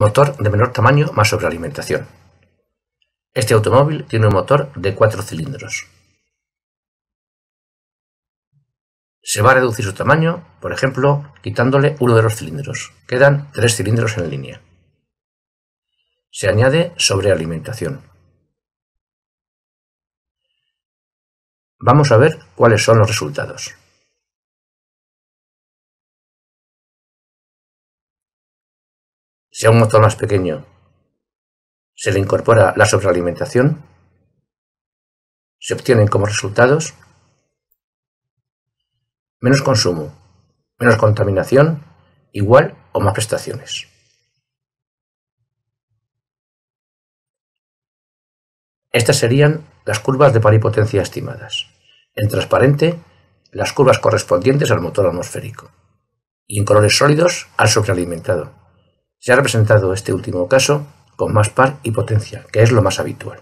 motor de menor tamaño más sobrealimentación. Este automóvil tiene un motor de 4 cilindros. Se va a reducir su tamaño, por ejemplo, quitándole uno de los cilindros. Quedan tres cilindros en línea. Se añade sobrealimentación. Vamos a ver cuáles son los resultados. a un motor más pequeño, se le incorpora la sobrealimentación, se obtienen como resultados menos consumo, menos contaminación, igual o más prestaciones. Estas serían las curvas de paripotencia estimadas. En transparente, las curvas correspondientes al motor atmosférico. Y en colores sólidos, al sobrealimentado. Se ha representado este último caso con más par y potencia, que es lo más habitual.